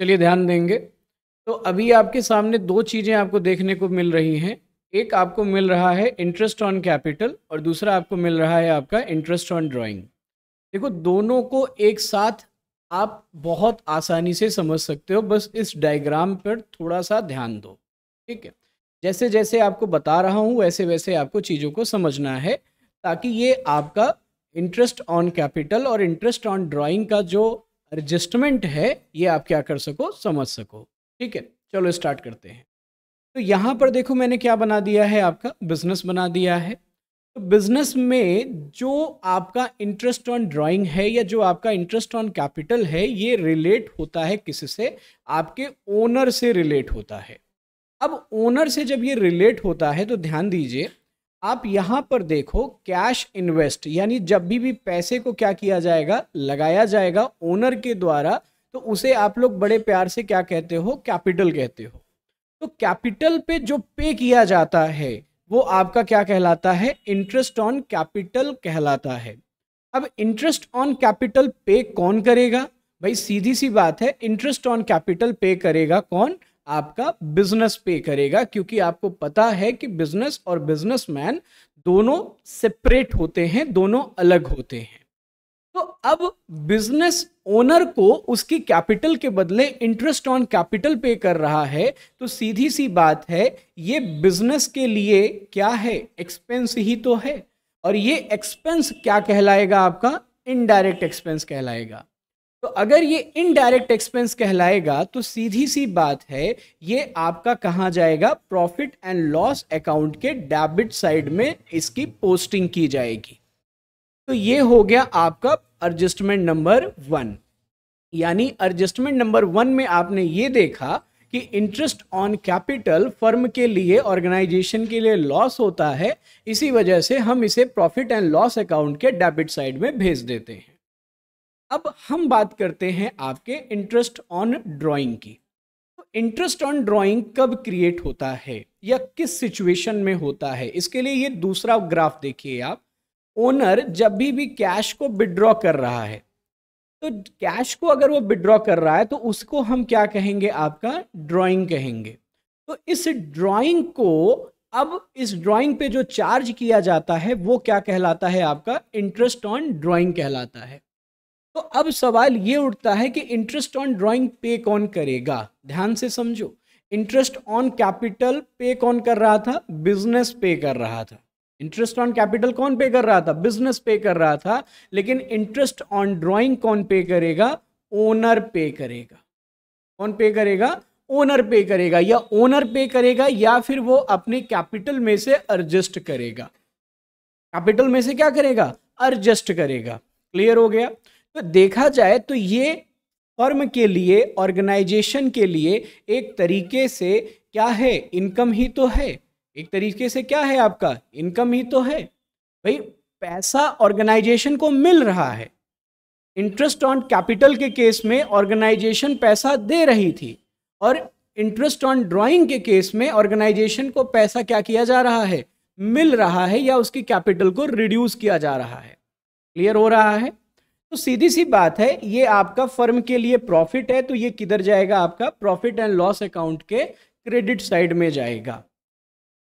चलिए ध्यान देंगे तो अभी आपके सामने दो चीज़ें आपको देखने को मिल रही हैं एक आपको मिल रहा है इंटरेस्ट ऑन कैपिटल और दूसरा आपको मिल रहा है आपका इंटरेस्ट ऑन ड्राइंग देखो दोनों को एक साथ आप बहुत आसानी से समझ सकते हो बस इस डायग्राम पर थोड़ा सा ध्यान दो ठीक है जैसे जैसे आपको बता रहा हूँ वैसे वैसे आपको चीज़ों को समझना है ताकि ये आपका इंटरेस्ट ऑन कैपिटल और इंटरेस्ट ऑन ड्राइंग का जो एडजस्टमेंट है ये आप क्या कर सको समझ सको ठीक है चलो स्टार्ट करते हैं तो यहाँ पर देखो मैंने क्या बना दिया है आपका बिजनेस बना दिया है तो बिजनेस में जो आपका इंटरेस्ट ऑन ड्राइंग है या जो आपका इंटरेस्ट ऑन कैपिटल है ये रिलेट होता है किसी से आपके ओनर से रिलेट होता है अब ओनर से जब ये रिलेट होता है तो ध्यान दीजिए आप यहां पर देखो कैश इन्वेस्ट यानी जब भी भी पैसे को क्या किया जाएगा लगाया जाएगा ओनर के द्वारा तो उसे आप लोग बड़े प्यार से क्या कहते हो कैपिटल कहते हो तो कैपिटल पे जो पे किया जाता है वो आपका क्या कहलाता है इंटरेस्ट ऑन कैपिटल कहलाता है अब इंटरेस्ट ऑन कैपिटल पे कौन करेगा भाई सीधी सी बात है इंटरेस्ट ऑन कैपिटल पे करेगा कौन आपका बिजनेस पे करेगा क्योंकि आपको पता है कि बिजनेस और बिजनेसमैन दोनों सेपरेट होते हैं दोनों अलग होते हैं तो अब बिजनेस ओनर को उसकी कैपिटल के बदले इंटरेस्ट ऑन कैपिटल पे कर रहा है तो सीधी सी बात है ये बिजनेस के लिए क्या है एक्सपेंस ही तो है और ये एक्सपेंस क्या कहलाएगा आपका इनडायरेक्ट एक्सपेंस कहलाएगा तो अगर ये इनडायरेक्ट एक्सपेंस कहलाएगा तो सीधी सी बात है ये आपका कहाँ जाएगा प्रॉफिट एंड लॉस अकाउंट के डेबिट साइड में इसकी पोस्टिंग की जाएगी तो ये हो गया आपका एडजस्टमेंट नंबर वन यानी एडजस्टमेंट नंबर वन में आपने ये देखा कि इंटरेस्ट ऑन कैपिटल फर्म के लिए ऑर्गेनाइजेशन के लिए लॉस होता है इसी वजह से हम इसे प्रॉफिट एंड लॉस अकाउंट के डेबिट साइड में भेज देते हैं अब हम बात करते हैं आपके इंटरेस्ट ऑन ड्राइंग की तो इंटरेस्ट ऑन ड्राइंग कब क्रिएट होता है या किस सिचुएशन में होता है इसके लिए ये दूसरा ग्राफ देखिए आप ओनर जब भी भी कैश को विड्रॉ कर रहा है तो कैश को अगर वो विड्रॉ कर रहा है तो उसको हम क्या कहेंगे आपका ड्राइंग कहेंगे तो इस ड्राइंग को अब इस ड्राइंग पे जो चार्ज किया जाता है वो क्या कहलाता है आपका इंटरेस्ट ऑन ड्राइंग कहलाता है तो अब सवाल ये उठता है कि इंटरेस्ट ऑन ड्राइंग पे कौन करेगा ध्यान से समझो इंटरेस्ट ऑन कैपिटल पे कौन कर रहा था बिजनेस पे कर रहा था इंटरेस्ट ऑन कैपिटल कौन पे कर रहा था बिजनेस पे कर रहा था लेकिन इंटरेस्ट ऑन ड्राइंग कौन पे करेगा ओनर पे करेगा कौन पे करेगा ओनर पे करेगा या ओनर पे करेगा या फिर वो अपने कैपिटल में से एडजस्ट करेगा कैपिटल में से क्या करेगा एडजस्ट करेगा क्लियर हो गया तो देखा जाए तो ये फर्म के लिए ऑर्गेनाइजेशन के लिए एक तरीके से क्या है इनकम ही तो है एक तरीके से क्या है आपका इनकम ही तो है भाई पैसा ऑर्गेनाइजेशन को मिल रहा है इंटरेस्ट ऑन कैपिटल के केस में ऑर्गेनाइजेशन पैसा दे रही थी और इंटरेस्ट ऑन ड्राइंग के केस में ऑर्गेनाइजेशन को पैसा क्या किया जा रहा है मिल रहा है या उसकी कैपिटल को रिड्यूस किया जा रहा है क्लियर हो रहा है तो सीधी सी बात है ये आपका फर्म के लिए प्रॉफिट है तो ये किधर जाएगा आपका प्रॉफिट एंड लॉस अकाउंट के क्रेडिट साइड में जाएगा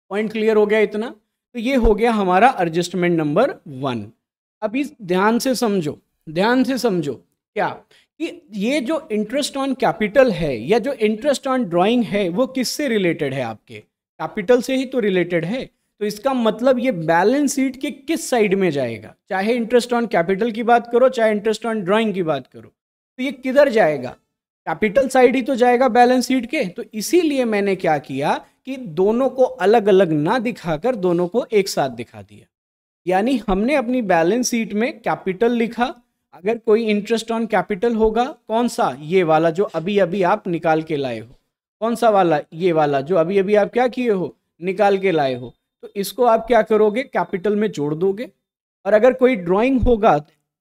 पॉइंट क्लियर हो गया इतना तो ये हो गया हमारा एडजस्टमेंट नंबर वन अभी ध्यान से समझो ध्यान से समझो क्या कि ये जो इंटरेस्ट ऑन कैपिटल है या जो इंटरेस्ट ऑन ड्राइंग है वो किससे रिलेटेड है आपके कैपिटल से ही तो रिलेटेड है तो इसका मतलब ये बैलेंस शीट के किस साइड में जाएगा चाहे इंटरेस्ट ऑन कैपिटल की बात करो चाहे इंटरेस्ट ऑन ड्राइंग की बात करो तो ये किधर जाएगा कैपिटल साइड ही तो जाएगा बैलेंस शीट के तो इसीलिए मैंने क्या किया कि दोनों को अलग अलग ना दिखाकर दोनों को एक साथ दिखा दिया यानी हमने अपनी बैलेंस शीट में कैपिटल लिखा अगर कोई इंटरेस्ट ऑन कैपिटल होगा कौन सा ये वाला जो अभी अभी आप निकाल के लाए हो कौन सा वाला ये वाला जो अभी अभी आप क्या किए हो निकाल के लाए हो तो इसको आप क्या करोगे कैपिटल में जोड़ दोगे और अगर कोई ड्राइंग होगा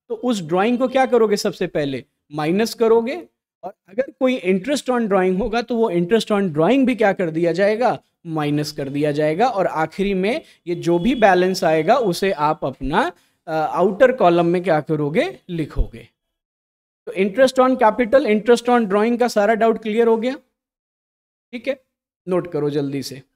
तो उस ड्राइंग को क्या करोगे सबसे पहले माइनस करोगे और अगर कोई इंटरेस्ट ऑन ड्राइंग होगा तो वो इंटरेस्ट ऑन ड्राइंग भी क्या कर दिया जाएगा माइनस कर दिया जाएगा और आखिरी में ये जो भी बैलेंस आएगा उसे आप अपना आउटर कॉलम में क्या करोगे लिखोगे तो interest on capital interest on drawing का सारा डाउट क्लियर हो गया ठीक है नोट करो जल्दी से